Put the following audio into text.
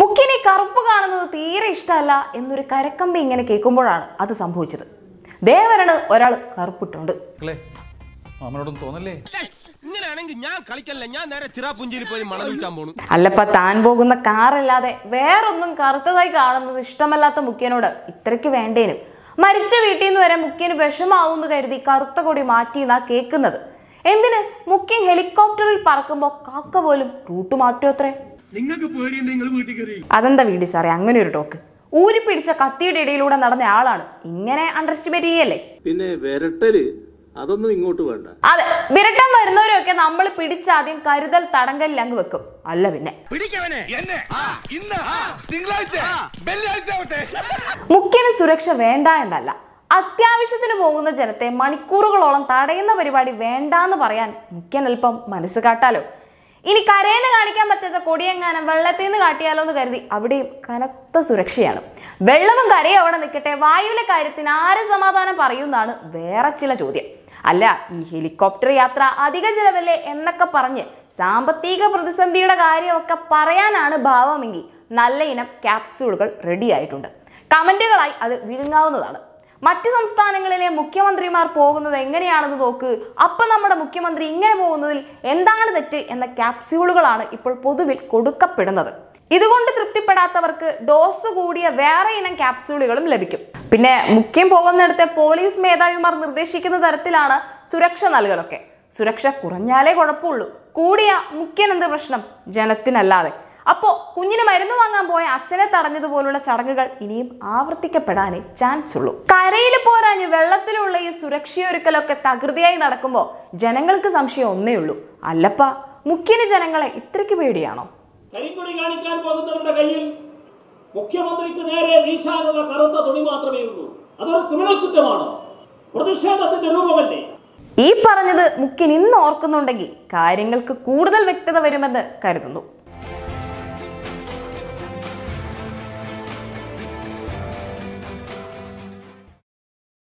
മുക്കിനെ കറുപ്പ് കാണുന്നത് തീരെ ഇഷ്ടമല്ല എന്നൊരു കരക്കമ്പി ഇങ്ങനെ കേൾക്കുമ്പോഴാണ് അത് സംഭവിച്ചത് ദേവരണ് ഒരാൾ കറുപ്പിട്ടുണ്ട് അല്ലപ്പ താൻ പോകുന്ന കാറല്ലാതെ വേറൊന്നും കറുത്തതായി കാണുന്നത് ഇഷ്ടമല്ലാത്ത മുഖ്യനോട് ഇത്രയ്ക്ക് വേണ്ടേനും മരിച്ച വീട്ടിൽ നിന്ന് വരെ മുക്കിയന് വിഷമാവുമെന്ന് കരുതി കറുത്ത കൊടി മാറ്റിയെന്നാ കേൾക്കുന്നത് എന്തിന് മുഖ്യൻ ഹെലികോപ്റ്ററിൽ പറക്കുമ്പോൾ കാക്ക പോലും റൂട്ട് മാറ്റുമത്രേ നിങ്ങൾക്ക് പേടിയുണ്ടെങ്കിൽ അതെന്താ വീടി സാറേ അങ്ങനെ ഒരു ടോക്ക് ഊരി പിടിച്ച കത്തിയുടെ ഇടയിലൂടെ നടന്ന ആളാണ് ഇങ്ങനെ അണ്ടർ എസ്റ്റിമേറ്റ് ചെയ്യല്ലേ പിന്നെ വിരട്ടല് അതൊന്നും ഇങ്ങോട്ട് വേണ്ട അതെ വിരട്ടം വരുന്നവരൊക്കെ നമ്മൾ പിടിച്ചാദ്യം കരുതൽ തടങ്കലിൽ അങ്ങ് വെക്കും അല്ല പിന്നെ മുഖ്യന് സുരക്ഷ വേണ്ട എന്നല്ല അത്യാവശ്യത്തിന് പോകുന്ന ജനത്തെ മണിക്കൂറുകളോളം തടയുന്ന പരിപാടി വേണ്ടാന്ന് പറയാൻ മുഖ്യൻ അല്പം മനസ്സ് കാട്ടാലോ ഇനി കരയിൽ കാണിക്കാൻ പറ്റാത്ത കൊടിയെങ്ങാനും വെള്ളത്തിൽ നിന്ന് കാട്ടിയാലോ എന്ന് കരുതി അവിടെയും കനത്ത സുരക്ഷയാണ് വെള്ളവും കരയും നിൽക്കട്ടെ വായുവിലെ കാര്യത്തിന് ആര് സമാധാനം പറയുന്നതാണ് വേറെ ചില ചോദ്യം അല്ല ഈ ഹെലികോപ്റ്റർ യാത്ര അധിക ചിലവല്ലേ എന്നൊക്കെ പറഞ്ഞ് സാമ്പത്തിക പ്രതിസന്ധിയുടെ കാര്യമൊക്കെ പറയാനാണ് ഭാവമെങ്കിൽ നല്ല ഇനം ക്യാപ്സ്യൂളുകൾ റെഡിയായിട്ടുണ്ട് കമൻറ്റുകളായി അത് വിഴുങ്ങാവുന്നതാണ് മറ്റ് സംസ്ഥാനങ്ങളിലെ മുഖ്യമന്ത്രിമാർ പോകുന്നത് എങ്ങനെയാണെന്ന് നോക്ക് അപ്പം നമ്മുടെ മുഖ്യമന്ത്രി ഇങ്ങനെ പോകുന്നതിൽ എന്താണ് തെറ്റ് എന്ന ക്യാപ്സ്യൂളുകളാണ് ഇപ്പോൾ പൊതുവിൽ കൊടുക്കപ്പെടുന്നത് ഇതുകൊണ്ട് തൃപ്തിപ്പെടാത്തവർക്ക് ഡോസ് കൂടിയ വേറെ ഇനം ക്യാപ്സ്യൂളുകളും ലഭിക്കും പിന്നെ മുഖ്യം പോകുന്നിടത്തെ പോലീസ് മേധാവിമാർ നിർദ്ദേശിക്കുന്ന തരത്തിലാണ് സുരക്ഷ നൽകലൊക്കെ സുരക്ഷ കുറഞ്ഞാലേ കുഴപ്പമുള്ളൂ കൂടിയ മുഖ്യനെന്ത് പ്രശ്നം ജനത്തിനല്ലാതെ അപ്പോൾ കുഞ്ഞിന് മരുന്ന് വാങ്ങാൻ പോയ അച്ഛനെ തടഞ്ഞതുപോലുള്ള ചടങ്ങുകൾ ഇനിയും ആവർത്തിക്കപ്പെടാനേ ചാൻസ് ഉള്ളൂ കരയിൽ പോരാഞ്ഞ് വെള്ളത്തിലുള്ള ഈ സുരക്ഷയൊരുക്കലൊക്കെ തകൃതിയായി നടക്കുമ്പോൾ ജനങ്ങൾക്ക് സംശയം ഒന്നേ ഉള്ളൂ അല്ലപ്പ മുഖ്യന് ജനങ്ങളെ ഇത്രയ്ക്ക് പേടിയാണോ കരിങ്കൊടി കാണിക്കാൻ പോകുന്നവരുടെ കയ്യിൽ മുഖ്യമന്ത്രിക്ക് നേരെ വീശാനുള്ള കറുത്ത തുണി മാത്രമേ ഉള്ളൂ അതൊരു ക്രിമിനൽ കുറ്റമാണ് പ്രതിഷേധത്തിന്റെ രൂപമല്ലേ ഈ പറഞ്ഞത് മുഖ്യൻ ഇന്ന് ഓർക്കുന്നുണ്ടെങ്കിൽ കാര്യങ്ങൾക്ക് കൂടുതൽ വ്യക്തത വരുമെന്ന് കരുതുന്നു